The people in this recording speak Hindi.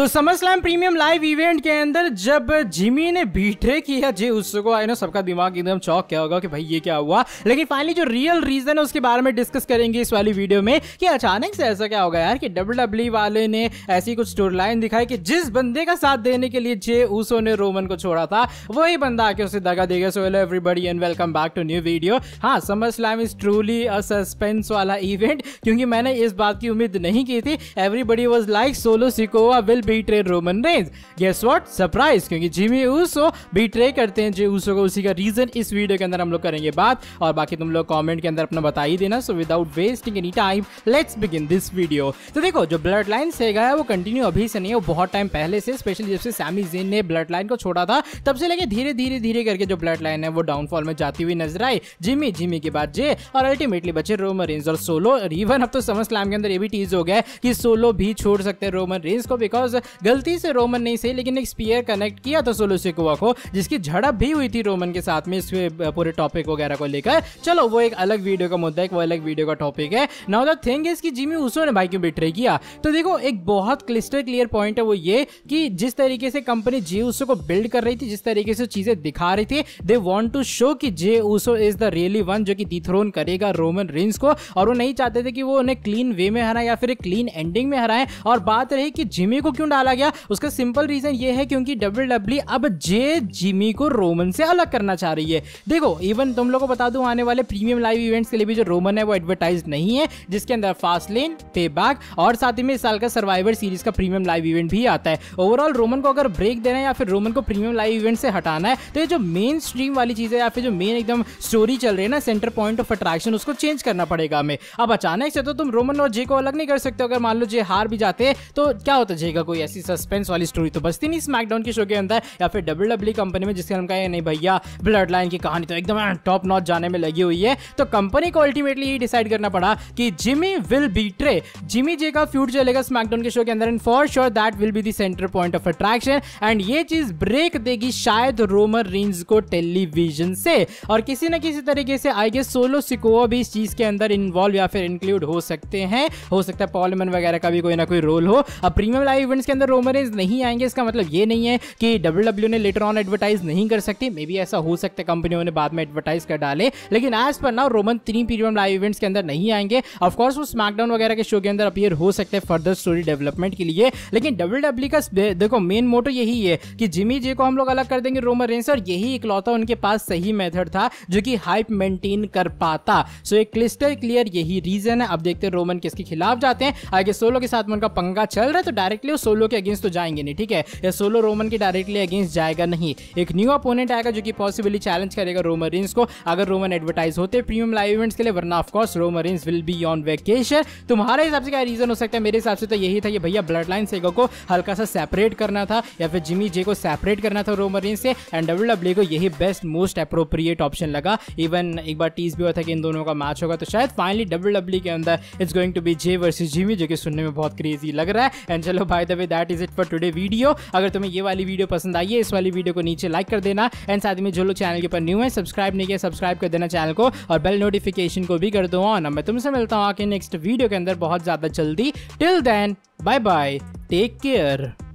तो SummerSlam premium live event के अंदर जब जिमी ने बीटरे किया जे उससे को आई ना सबका दिमाग एकदम चौक क्या होगा कि भाई ये क्या हुआ लेकिन फाइनली जो रियल रीजन है उसके बारे में डिस्कस करेंगे इस वाली वीडियो में कि अचानक से ऐसा क्या होगा यार कि डब्ल्यू डब्ल्यू e वाले ने ऐसी कुछ स्टोरी लाइन दिखाई कि जिस बंदे का साथ देने के लिए जे ऊसो ने रोमन को छोड़ा था वही बंदा आके उसे दगा देगा so hello everybody and welcome back to new video हाँ SummerSlam is truly a suspense वाला इवेंट क्योंकि मैंने इस बात की उम्मीद नहीं की थी everybody was like Solo Sikoa will betrayed Roman Reigns guess what surprise क्योंकि जिमी ऊसो बिट्रे करते हैं जो ऊसो को उसी का रीजन इस वीडियो के अंदर हम लोग करेंगे बात और बाकी तुम लोग कॉमेंट के अंदर अपना बता ही देना so without wasting any time let's begin this video तो देखो जो ब्लड लाइन से गया वो कंटिन्यू अभी से नहीं है वो बहुत टाइम पहले से स्पेशली जब से सैमी जेन ने ब्लड लाइन को छोड़ा था तब से लेके धीरे धीरे धीरे करके जो ब्लड लाइन है वो डाउनफॉल में जाती हुई नजर आई जिमी जिमी के बाद जे और अल्टीमेटली बचे रोमन रेंज और सोलो इवन अब तो समझ स्लैम के अंदर ये भी टीज हो गया कि सोलो भी छोड़ सकते हैं रोमन रेंज को बिकॉज गलती से रोमन नहीं सही लेकिन एक स्पीयर कनेक्ट किया था सोलो सोलोसिकुआ को जिसकी झड़प भी हुई थी रोमन के साथ में इस पूरे टॉपिक वगैरह को लेकर चलो वो एक अलग वीडियो का मुद्दा है वो अलग वीडियो का टॉपिक है नाउ द थिंग इज कि जिमी उसो ने भाई क्यों बिट्रे किया तो देखो एक बहुत क्लिस्टर क्लियर पॉइंट है वो ये कि जिस तरीके से कंपनी जी उसो को बिल्ड कर रही थी जिस तरीके से चीजें दिखा रही थी दे वॉन्ट टू शो कि Jey Uso is the really one जो कि डिथ्रोन करेगा रोमन रिंस को और वो नहीं चाहते थे कि वो उन्हें क्लीन वे में हराए या फिर एक क्लीन एंडिंग में हराए और बात रही कि जिमी को क्यों डाला गया उसका सिंपल रीजन ये है क्योंकि डब्ल्यू डब्ल्यू e अब जे जिमी को रोमन से अलग करना चाह रही है देखो इवन तुम लोगों को बता दूं आने वाले प्रीमियम लाइव इवेंट्स के लिए भी जो रोमन है वो एडवर्टाइज नहीं है जिसके अंदर फास्ट लेन पे और साथ ही में इस साल का सर्वाइवर सीरीज का प्रीमियम लाइव इवेंट भी आता है ओवरऑल रोमन को अगर ब्रेक देना है या फिर रोमन को प्रीमियम लाइव इवेंट से हटाना है तो ये जो मेन स्ट्रीम वाली चीज़ है या फिर जो मेन एकदम स्टोरी चल रही है ना सेंटर पॉइंट ऑफ अट्रैक्शन उसको चेंज करना पड़ेगा हमें अब अचानक से तो तुम रोमन और जे को अलग नहीं कर सकते अगर मान लो जे हार भी जाते तो क्या होता जेगा कोई हम्म। ऐसी सस्पेंस वाली स्टोरी तो बचती नहीं स्मैकडाउन के शो के अंदर या फिर डब्ल्यू डब्ल्यू कंपनी में जिसके हम कहें नहीं भैया ब्लड लाइन की कहानी तो एकदम टॉप हाँ, नॉट जाने में लगी हुई है तो कंपनी को अल्टीमेटली डिसाइड करना पड़ा कि Jimmy will betray Jimmy Jey का फ्यूट चलेगा स्मैकडाउन के शो के अंदर and for sure that will be the centre point of attraction and ये चीज ब्रेक देगी शायद रोमर रीन्स को टेलीविजन से और किसी ना किसी तरीके से आई गेस सोलो सिकोवा भी इस चीज के अंदर इन्वॉल्व या फिर इंक्लूड हो सकते हैं हो सकता है पॉलमन वगैरह का भी कोई ना कोई रोल हो अब प्रीमियम लाइव इवेंट इवेंट्स के अंदर रोमरेज नहीं आएंगे इसका मतलब ये नहीं है कि डब्ल्यू e ने लेटर ऑन एडवर्टाइज नहीं कर सकती मे बी ऐसा हो सकता है कंपनियों ने बाद में एडवर्टाइज कर डाले लेकिन एज पर ना रोमन तीन पीरियम लाइव इवेंट्स के अंदर नहीं आएंगे ऑफकोर्स वो स्मैकडाउन वगैरह के शो के अंदर अपियर हो सकते हैं फर्दर स्टोरी डेवलपमेंट के लिए लेकिन डब्ल्यू e का देखो मेन मोटो यही है कि जिमी जे को हम लोग अलग कर देंगे रोमन रेंस और यही इकलौता उनके पास सही मेथड था जो कि हाइप मेंटेन कर पाता सो एक क्लिस्टर क्लियर यही रीजन है अब देखते हैं रोमन किसके खिलाफ जाते हैं आगे सोलो के साथ में उनका पंगा चल रहा है तो डायरेक्टली वो सोलो के अगेंस्ट तो जाएंगे नहीं ठीक है या सोलो रोमन के डायरेक्टली अगेंस्ट जाएगा नहीं एक न्यू अपोनेंट आएगा जो कि पॉसिबली चैलेंज करेगा रोमन रिंस को अगर रोमन एडवर्टाइज होते प्रीमियम लाइव इवेंट्स के लिए वरना of course Roman Reigns will be on vacation तुम्हारे हिसाब से क्या रीजन हो सकता है मेरे हिसाब से तो यही था कि भैया ब्लड लाइन सेगो को हल्का सा सेपरेट करना था या फिर जिमी जे को सेपरेट करना था रोमन रिंस से एंड डब्ल्यू e को यही बेस्ट मोस्ट अप्रोप्रिएट ऑप्शन लगा इवन एक बार टीज भी हुआ था कि इन दोनों का मैच होगा तो शायद फाइनली डब्ल्यू डब्ल्यू के अंदर it's going to be Jey versus Jimmy जो कि सुनने में बहुत क्रेजी लग रहा है एंड चलो भाई the way that is it for today video अगर तुम्हें ये वाली वीडियो पसंद आई है इस वाली वीडियो को नीचे लाइक कर देना एंड साथ में जो लोग चैनल के ऊपर न्यू है सब्सक्राइब नहीं किया सब्सक्राइब कर देना चैनल को और बेल नोटिफिकेशन को भी कर दो ऑन मैं तुमसे मिलता हूँ आके नेक्स्ट वीडियो के अंदर बहुत ज़्यादा जल्दी till then bye bye take care